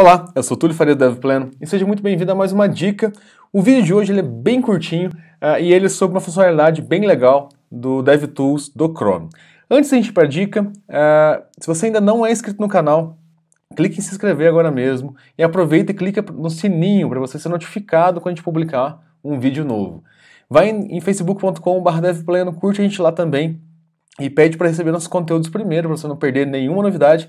Olá, eu sou Túlio Faria do DevPlano e seja muito bem-vindo a mais uma dica. O vídeo de hoje ele é bem curtinho uh, e ele é sobre uma funcionalidade bem legal do DevTools do Chrome. Antes da gente ir para a dica, uh, se você ainda não é inscrito no canal, clique em se inscrever agora mesmo e aproveita e clica no sininho para você ser notificado quando a gente publicar um vídeo novo. Vai em, em facebook.com.br devplano, curte a gente lá também e pede para receber nossos conteúdos primeiro para você não perder nenhuma novidade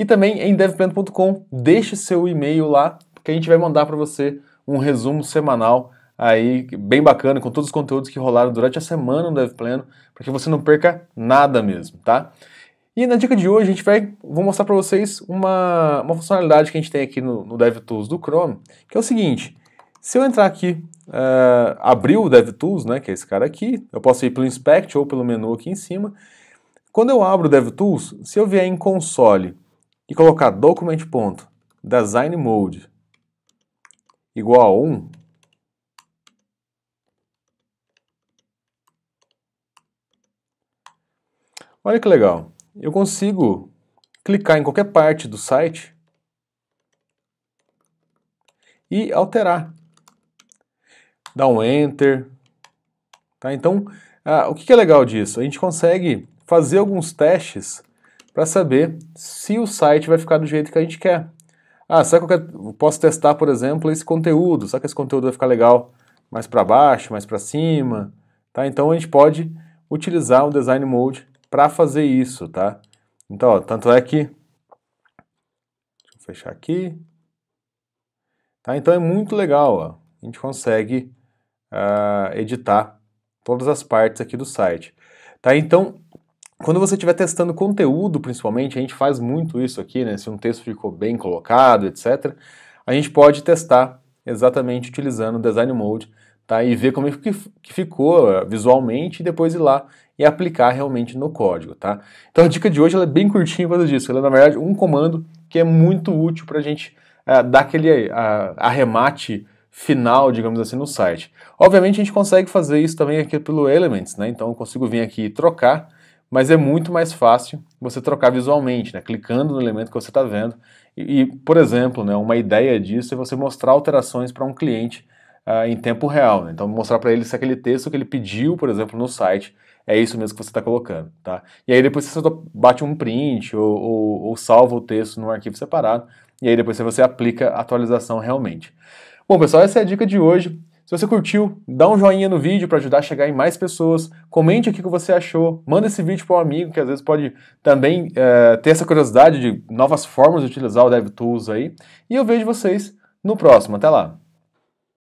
e também em devpleno.com deixe seu e-mail lá, que a gente vai mandar para você um resumo semanal aí bem bacana com todos os conteúdos que rolaram durante a semana no DevPleno para que você não perca nada mesmo, tá? E na dica de hoje a gente vai vou mostrar para vocês uma, uma funcionalidade que a gente tem aqui no, no DevTools do Chrome, que é o seguinte: se eu entrar aqui, uh, abrir o DevTools, né, que é esse cara aqui, eu posso ir pelo Inspect ou pelo menu aqui em cima. Quando eu abro o DevTools, se eu vier em console e colocar document.designMode igual a 1, olha que legal, eu consigo clicar em qualquer parte do site e alterar. Dá um Enter. Tá? Então, ah, o que, que é legal disso? A gente consegue fazer alguns testes para saber se o site vai ficar do jeito que a gente quer. Ah, será que eu quero, posso testar, por exemplo, esse conteúdo? Será que esse conteúdo vai ficar legal mais para baixo, mais para cima? Tá? Então a gente pode utilizar o Design Mode para fazer isso, tá? Então, ó, tanto é que... Deixa eu fechar aqui. Tá? Então é muito legal, ó. A gente consegue uh, editar todas as partes aqui do site. Tá? Então, quando você estiver testando conteúdo, principalmente, a gente faz muito isso aqui, né? Se um texto ficou bem colocado, etc., a gente pode testar exatamente utilizando o design mode, tá? E ver como é que ficou eh, visualmente e depois ir lá e aplicar realmente no código, tá? Então a dica de hoje é bem curtinha por causa disso. Ela é, na verdade, um comando que é muito útil para a gente eh, dar aquele eh, arremate final, digamos assim, no site. Obviamente a gente consegue fazer isso também aqui pelo Elements, né? Então eu consigo vir aqui e trocar mas é muito mais fácil você trocar visualmente, né? clicando no elemento que você está vendo. E, e, por exemplo, né, uma ideia disso é você mostrar alterações para um cliente uh, em tempo real. Né? Então, mostrar para ele se aquele texto que ele pediu, por exemplo, no site, é isso mesmo que você está colocando. Tá? E aí depois você bate um print ou, ou, ou salva o texto num arquivo separado, e aí depois você aplica a atualização realmente. Bom, pessoal, essa é a dica de hoje. Se você curtiu, dá um joinha no vídeo para ajudar a chegar em mais pessoas, comente aqui o que você achou, manda esse vídeo para um amigo que às vezes pode também é, ter essa curiosidade de novas formas de utilizar o DevTools aí. E eu vejo vocês no próximo. Até lá!